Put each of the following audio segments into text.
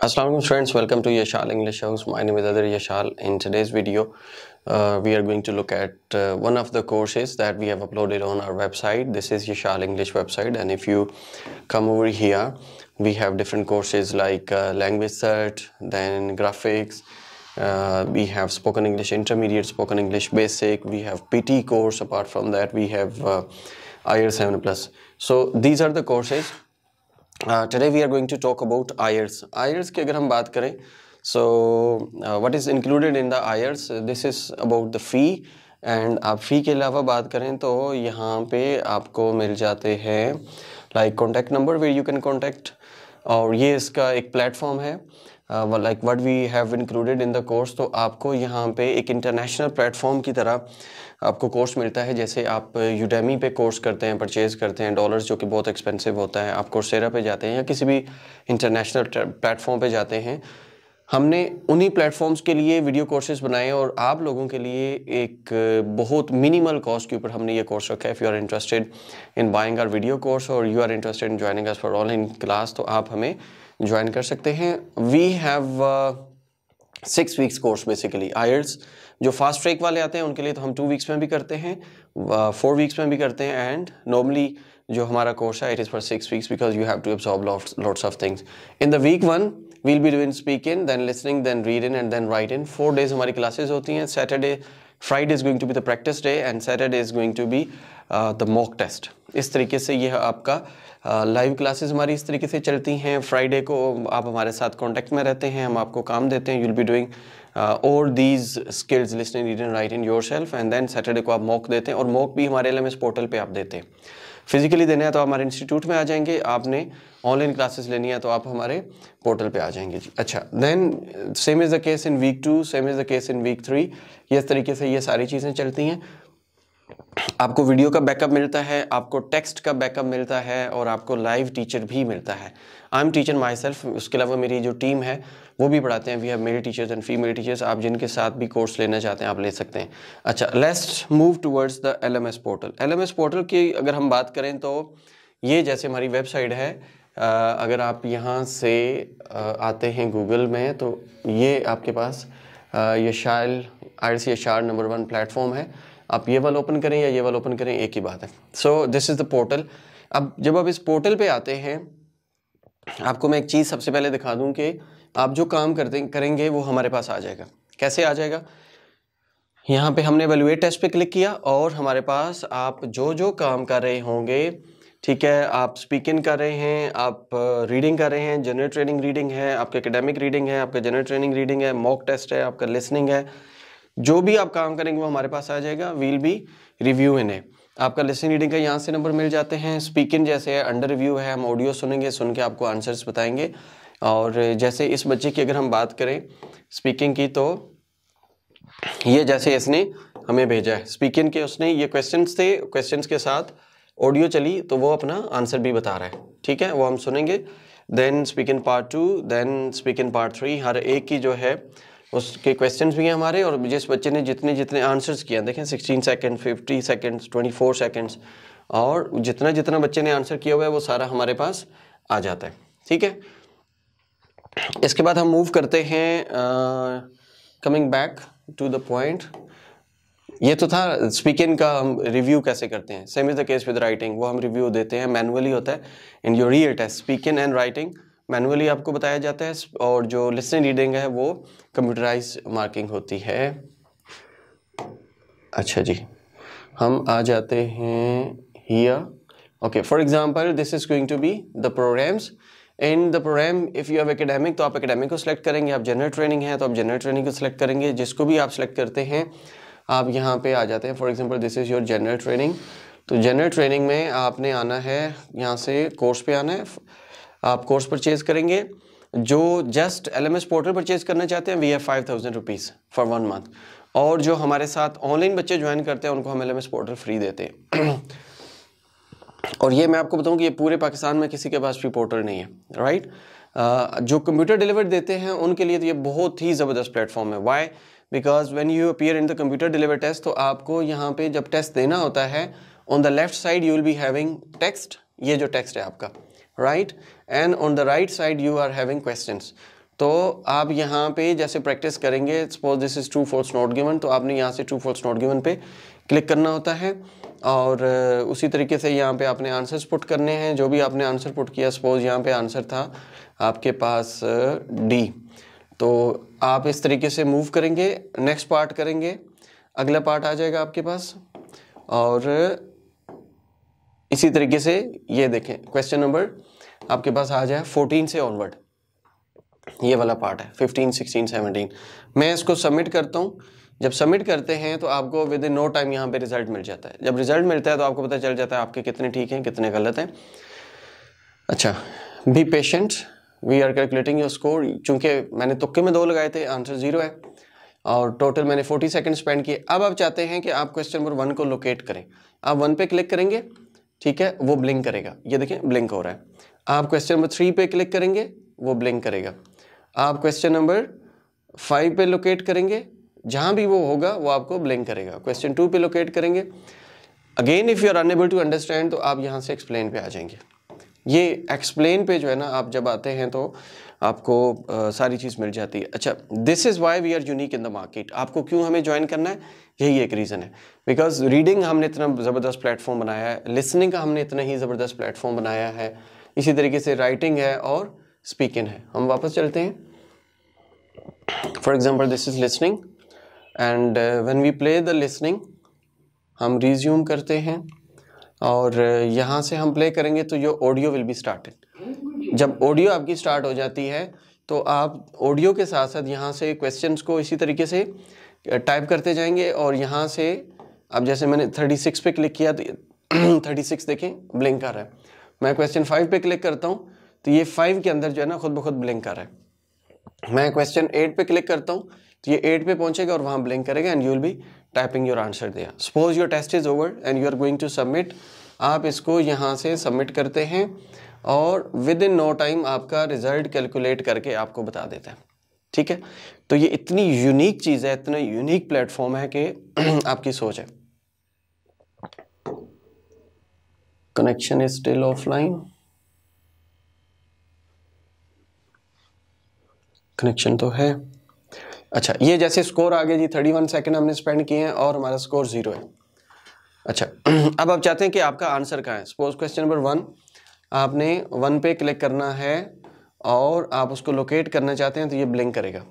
Assalamualaikum friends, welcome to Yashal English House. My name is Adar Yashal. In today's video, uh, we are going to look at uh, one of the courses that we have uploaded on our website. This is Yashal English website and if you come over here, we have different courses like uh, language search, then graphics, uh, we have spoken english intermediate spoken english basic we have pt course apart from that we have uh, ir 7 plus so these are the courses today we are going to talk about IELTS IELTS की अगर हम बात करें so what is included in the IELTS this is about the fee and आप fee के अलावा बात करें तो यहाँ पे आपको मिल जाते हैं like contact number where you can contact और ये इसका एक प्लेटफॉर्म है like what we have included in the course तो आपको यहाँ पे एक इंटरनेशनल प्लेटफॉर्म की तरह आपको कोर्स मिलता है जैसे आप यूडेमी पे कोर्स करते हैं परचेज़ करते हैं डॉलर्स जो कि बहुत एक्सपेंसिव होता है आप कोर्सेरा पे जाते हैं या किसी भी इंटरनेशनल प्लेटफॉर्म पे जाते हैं हमने उन्हीं प्लेटफॉर्म्स के लिए वीडियो कोर्सेज बनाए और आप लोगों के लिए एक बहुत मिनिमल कॉस्ट के ऊपर हमने ये कोर्स रखा है if you are interested in buying our video course और you are interested in joining us for online class तो आप हमें ज्वाइन कर सकते हैं we have six weeks course basically IELTS जो फास्ट ट्रैक वाले आते हैं उनके लिए तो हम टू वीक्स में भी करते हैं फोर वीक्स में भी करते हैं एंड नॉर्मली जो हमारा कोर्स है it is for six weeks because you have to absorb lots of things in the week one we'll be doing speaking then listening then reading and then writing four days हमारी classes होती हैं Saturday Friday is going to be the practice day and Saturday is going to be the mock test इस तरीके से यह आपका live uh, classes हमारी इस तरीके से चलती हैं फ्राइडे को आप हमारे साथ कांटेक्ट में रहते हैं हम आपको काम देते हैं विल बी डूइंग Uh, और these skills listening read and write in yourself and then Saturday को आप मॉक देते हैं और मॉक भी हमारे एल पोर्टल पर आप देते हैं फिजिकली देना है तो आप हमारे इंस्टीट्यूट में आ जाएंगे आपने ऑनलाइन क्लासेस लेनी है तो आप हमारे पोर्टल पे आ जाएंगे जी अच्छा then same is the case in week two same is the case in week three इस तरीके से ये सारी चीज़ें चलती हैं आपको वीडियो का बैकअप मिलता है आपको टेक्स्ट का बैकअप मिलता है और आपको लाइव टीचर भी मिलता है I am teacher myself उसके अलावा मेरी जो टीम है वो भी पढ़ाते हैं वी हैव मेरे टीचर्स एंड फीमेल टीचर्स आप जिनके साथ भी कोर्स लेना चाहते हैं आप ले सकते हैं अच्छा लेस्ट move towards the L M S portal L M S portal की अगर हम बात करें तो ये जैसे हमारी वेबसाइट है अगर आप यहाँ से आते हैं गूगल में तो ये आपके पास ये शायल आई सी नंबर वन प्लेटफॉर्म है आप ये वाला ओपन करें या ये वाला ओपन करें एक ही बात है so this is the portal अब जब आप इस पोर्टल पे आते हैं आपको मैं एक चीज़ सबसे पहले दिखा दूं कि आप जो काम करते करेंगे वो हमारे पास आ जाएगा कैसे आ जाएगा यहाँ पे हमने वैल्यूएट टेस्ट पे क्लिक किया और हमारे पास आप जो जो काम कर रहे होंगे ठीक है आप स्पीकिंग कर रहे हैं आप रीडिंग कर रहे हैं जनरल ट्रेनिंग रीडिंग है आपके एकेडमिक रीडिंग है आपका जनरल ट्रेनिंग रीडिंग है मॉक टेस्ट है आपका लिसनिंग है जो भी आप काम करेंगे वो हमारे पास आ जाएगा we'll be reviewing a आपका लिसन रीडिंग का यहाँ से नंबर मिल जाते हैं इन जैसे है अंडर रिव्यू है हम ऑडियो सुनेंगे सुन के आपको आंसर्स बताएंगे और जैसे इस बच्चे की अगर हम बात करें स्पीकिंग की तो ये जैसे इसने हमें भेजा है स्पीकिंग के उसने ये क्वेश्चन थे क्वेश्चन के साथ ऑडियो चली तो वो अपना आंसर भी बता रहा है ठीक है वो हम सुनेंगे then speaking part two then speaking part three हर एक की जो है उसके क्वेश्चन भी हैं हमारे और जिस बच्चे ने जितने जितने आंसर्स किया देखें sixteen second fifty seconds twenty four seconds और जितना जितना बच्चे ने आंसर किया हुआ है वो सारा हमारे पास आ जाता है ठीक है इसके बाद हम मूव करते हैं coming back to the point ये तो था स्पीकिंग का हम रिव्यू कैसे करते हैं same is the case with writing वो हम रिव्यू देते हैं मैनुअली होता है in your real test speaking and writing manually आपको बताया जाता है और जो लिसनिंग रीडिंग है वो कंप्यूटराइज मार्किंग होती है अच्छा जी हम आ जाते हैं here okay for example this is going to be the programs in the program if you have academic तो आप एकेडमिक को सिलेक्ट करेंगे आप जनरल ट्रेनिंग है तो आप जनरल ट्रेनिंग को सिलेक्ट करेंगे जिसको भी आप सिलेक्ट करते हैं आप यहाँ पे आ जाते हैं for example this is your general training तो जनरल ट्रेनिंग में आपने आना है यहाँ से कोर्स पे आना है आप कोर्स परचेज करेंगे जो just L M S portal purchase करना चाहते हैं वी है five thousand rupees for one month और जो हमारे साथ ऑनलाइन बच्चे ज्वाइन करते हैं उनको हम L M S portal free देते हैं और ये मैं आपको बताऊँ कि ये पूरे पाकिस्तान में किसी के पास भी पोर्टल नहीं है राइट जो कंप्यूटर डिलीवर देते हैं उनके लिए तो ये बहुत ही ज़बरदस्त प्लेटफॉर्म है why because when you appear in the computer deliver test तो आपको यहाँ पर जब टेस्ट देना होता है on the left side you will be having text ये जो टेक्स्ट है आपका right and on the right side you are having question तो आप यहाँ पे जैसे प्रैक्टिस करेंगे suppose this is true false not given तो आपने यहाँ से ट्रू फॉल्स नॉट गिवन पे क्लिक करना होता है और uh, उसी तरीके से यहाँ पे आपने आंसर्स पुट करने हैं जो भी आपने आंसर पुट किया सपोज यहाँ पे आंसर था आपके पास डी uh, तो आप इस तरीके से मूव करेंगे नेक्स्ट पार्ट करेंगे अगला पार्ट आ जाएगा आपके पास और इसी तरीके से ये देखें क्वेश्चन नंबर आपके पास आ जाए फोर्टीन से ऑनवर्ड ये वाला पार्ट है फिफ्टीन सिक्सटीन सेवनटीन मैं इसको सबमिट करता हूँ जब सबमिट करते हैं तो आपको विद इन नो टाइम यहाँ पे रिजल्ट मिल जाता है जब रिजल्ट मिलता है तो आपको पता चल जाता है आपके कितने ठीक हैं कितने गलत हैं अच्छा be patient we are calculating your score चूंकि मैंने तुक्के में दो लगाए थे आंसर जीरो है और टोटल मैंने फोर्टी सेकेंड स्पेंड किए अब आप चाहते हैं कि आप क्वेश्चन नंबर वन को लोकेट करें आप वन पे क्लिक करेंगे ठीक है वो ब्लिंक करेगा ये देखें ब्लिंक हो रहा है आप क्वेश्चन नंबर थ्री पे क्लिक करेंगे वो ब्लिंक करेगा आप क्वेश्चन नंबर फाइव पे लोकेट करेंगे जहाँ भी वो होगा वो आपको ब्लिंक करेगा क्वेश्चन टू पे लोकेट करेंगे again if you are unable to understand तो आप यहाँ से एक्सप्लेन पे आ जाएंगे ये एक्सप्लेन पे जो है ना आप जब आते हैं तो आपको आ, सारी चीज़ मिल जाती है अच्छा this is why we are unique in the market आपको क्यों हमें ज्वाइन करना है यही एक रीज़न है बिकॉज रीडिंग हमने इतना ज़बरदस्त प्लेटफॉर्म बनाया है लिसनिंग का हमने इतना ही ज़बरदस्त प्लेटफॉर्म बनाया है इसी तरीके से राइटिंग है और स्पीकिंग है हम वापस चलते हैं for example this is listening and when we play the listening हम रिज्यूम करते हैं और uh, यहाँ से हम प्ले करेंगे तो जो ऑडियो विल बी स्टार्टेड जब ऑडियो आपकी स्टार्ट हो जाती है तो आप ऑडियो के साथ साथ यहाँ से क्वेश्चंस को इसी तरीके से टाइप uh, करते जाएंगे और यहाँ से अब जैसे मैंने थर्टी सिक्स पे क्लिक किया तो थर्टी सिक्स देखें ब्लिंक आ रहा है मैं क्वेश्चन फाइव पे क्लिक करता हूँ तो ये फाइव के अंदर जो है ना खुद ब खुद ब्लिंक कर रहा है मैं क्वेश्चन एट पे क्लिक करता हूँ तो ये एट पे पहुंचेगा और वहाँ ब्लिंक करेगा and you will be typing your answer दिया suppose your test is over and you are going to submit आप इसको यहाँ से सबमिट करते हैं और विद इन नो टाइम आपका रिजल्ट कैलकुलेट करके आपको बता देता है ठीक है तो ये इतनी यूनिक चीज़ है इतना यूनिक प्लेटफॉर्म है कि आपकी सोच है connection is still offline connection तो है अच्छा ये जैसे स्कोर आ गया जी थर्टी वन सेकेंड हमने स्पेंड किए हैं और हमारा स्कोर जीरो है अच्छा अब आप चाहते हैं कि आपका आंसर कहाँ है सपोज क्वेश्चन नंबर वन आपने वन पे क्लिक करना है और आप उसको लोकेट करना चाहते हैं तो ये ब्लिंक करेगा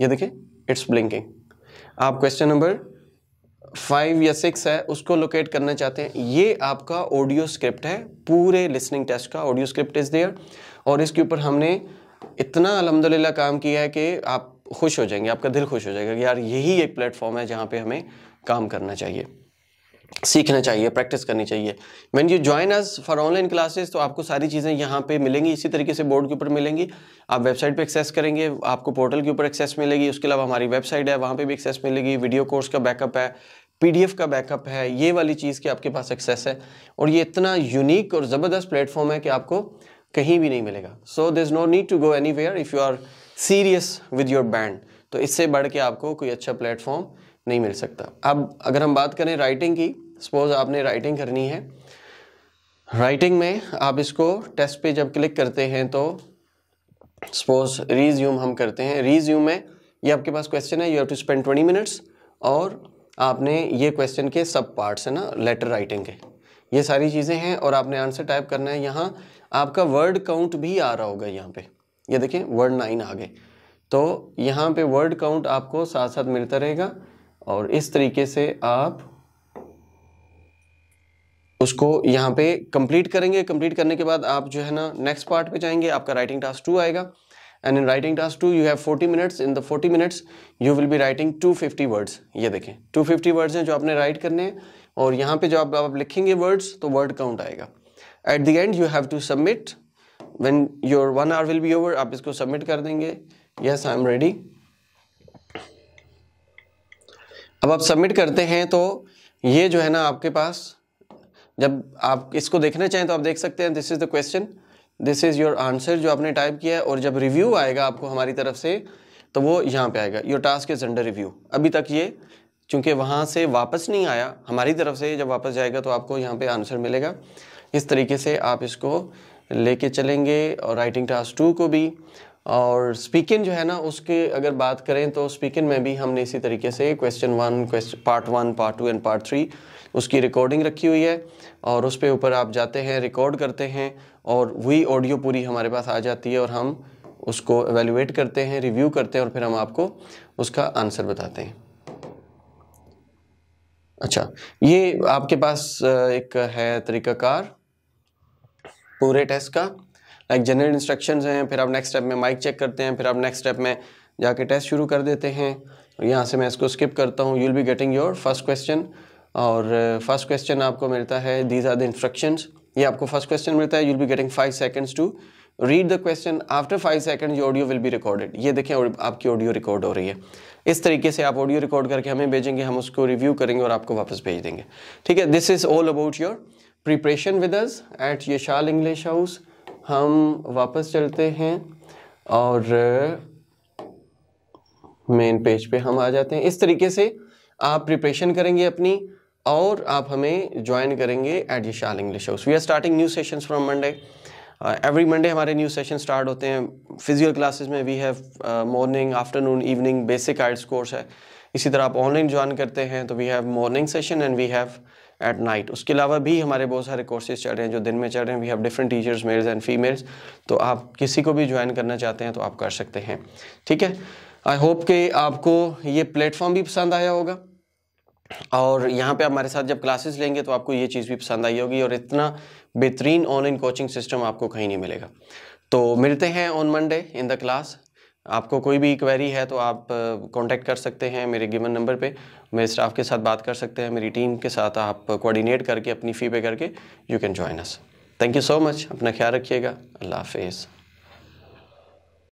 ये देखें इट्स ब्लिंकिंग आप क्वेश्चन नंबर फाइव या सिक्स है उसको लोकेट करना चाहते हैं ये आपका ऑडियो स्क्रिप्ट है पूरे लिसनिंग टेस्ट का ऑडियो स्क्रिप्ट इज़ देयर और इसके ऊपर हमने इतना अलहमदिल्ला काम किया है कि आप खुश हो जाएंगे आपका दिल खुश हो जाएगा यार यही एक प्लेटफॉर्म है जहाँ पे हमें काम करना चाहिए सीखना चाहिए प्रैक्टिस करनी चाहिए man you join us for online classes तो आपको सारी चीज़ें यहाँ पे मिलेंगी इसी तरीके से बोर्ड के ऊपर मिलेंगी आप वेबसाइट पे एक्सेस करेंगे आपको पोर्टल के ऊपर एक्सेस मिलेगी उसके अलावा हमारी वेबसाइट है वहाँ पे भी एक्सेस मिलेगी वीडियो कोर्स का बैकअप है पीडीएफ का बैकअप है ये वाली चीज़ की आपके पास एक्सेस है और ये इतना यूनिक और ज़बरदस्त प्लेटफॉर्म है कि आपको कहीं भी नहीं मिलेगा so there is no need to go anywhere if you are serious with your band तो इससे बढ़ के आपको कोई अच्छा प्लेटफॉर्म नहीं मिल सकता अब अगर हम बात करें राइटिंग की सपोज़ आपने राइटिंग करनी है राइटिंग में आप इसको टेस्ट पे जब क्लिक करते हैं तो सपोज रीज्यूम हम करते हैं रीज्यूम में ये आपके पास क्वेश्चन है you have to spend twenty minutes और आपने ये क्वेश्चन के सब पार्ट्स है ना लेटर राइटिंग के ये सारी चीज़ें हैं और आपने आंसर टाइप करना है यहाँ आपका वर्ड काउंट भी आ रहा होगा यहाँ पे ये देखें वर्ड नाइन आ गए तो यहाँ पे वर्ड काउंट आपको साथ साथ मिलता रहेगा और इस तरीके से आप उसको यहाँ पे कंप्लीट करेंगे कंप्लीट करने के बाद आप जो है ना नेक्स्ट पार्ट पे जाएंगे आपका राइटिंग टास्क टू आएगा and in writing task two you have 40 minutes in the 40 minutes you will be writing 250 words ये देखें 250 वर्ड्स हैं जो आपने राइट करने हैं और यहाँ पे जो आप लिखेंगे वर्ड्स तो वर्ड काउंट आएगा at the end you have to submit when your one hour will be over आप इसको सबमिट कर देंगे यस आई एम रेडी अब आप सबमिट करते हैं तो ये जो है ना आपके पास जब आप इसको देखना चाहें तो आप देख सकते हैं this is the question this is your answer जो आपने टाइप किया है और जब रिव्यू आएगा आपको हमारी तरफ से तो वो यहाँ पे आएगा your task is under review अभी तक ये चूँकि वहाँ से वापस नहीं आया हमारी तरफ से जब वापस जाएगा तो आपको यहाँ पे आंसर मिलेगा इस तरीके से आप इसको लेके चलेंगे और राइटिंग टास्क टू को भी और स्पीकिंग जो है ना उसके अगर बात करें तो स्पीकिंग में भी हमने इसी तरीके से question one question part one part two and part three उसकी रिकॉर्डिंग रखी हुई है और उस पर ऊपर आप जाते हैं रिकॉर्ड करते हैं और वही ऑडियो पूरी हमारे पास आ जाती है और हम उसको एवेलुएट करते हैं रिव्यू करते हैं और फिर हम आपको उसका आंसर बताते हैं अच्छा ये आपके पास एक है तरीकाकार पूरे टेस्ट का लाइक जनरल इंस्ट्रक्शंस हैं फिर आप नेक्स्ट स्टेप में माइक चेक करते हैं फिर आप नेक्स्ट स्टेप में जाके टेस्ट शुरू कर देते हैं यहाँ से मैं इसको स्किप करता हूँ you'll be getting your first question और फर्स्ट uh, क्वेश्चन आपको मिलता है दीज आर द इंस्ट्रक्शंस ये आपको फर्स्ट क्वेश्चन मिलता है you'll be getting five seconds to read the question after five second ये ऑडियो विल बी रिकॉर्डेड ये देखें आपकी ऑडियो रिकॉर्ड हो रही है इस तरीके से आप ऑडियो रिकॉर्ड करके हमें भेजेंगे हम उसको रिव्यू करेंगे और आपको वापस भेज देंगे ठीक है this is all about your preparation with us at Vishal English house हम वापस चलते हैं और मेन uh, पेज पे हम आ जाते हैं इस तरीके से आप प्रिपरेशन करेंगे अपनी और आप हमें ज्वाइन करेंगे at Vishal English House we are starting new sessions from Monday every Monday हमारे न्यू सेशन स्टार्ट होते हैं फिजिकल क्लासेस में we have morning afternoon evening basic IELTS course है इसी तरह आप ऑनलाइन ज्वाइन करते हैं तो we have morning session and we have at night उसके अलावा भी हमारे बहुत सारे कोर्सेज चल रहे हैं जो दिन में चल रहे हैं we have different teachers males and females तो आप किसी को भी ज्वाइन करना चाहते हैं तो आप कर सकते हैं ठीक है आई होप कि आपको ये प्लेटफॉर्म भी पसंद आया होगा और यहाँ पे हमारे साथ जब क्लासेस लेंगे तो आपको ये चीज़ भी पसंद आई होगी और इतना बेहतरीन ऑनलाइन कोचिंग सिस्टम आपको कहीं नहीं मिलेगा तो मिलते हैं on Monday in the class आपको कोई भी क्वेरी है तो आप कांटेक्ट uh, कर सकते हैं मेरे गिवन नंबर पे मेरे स्टाफ के साथ बात कर सकते हैं मेरी टीम के साथ आप कोऑर्डिनेट करके अपनी फ़ी पे करके you can join us thank you so much अपना ख्याल रखिएगा अल्लाह हाफिज़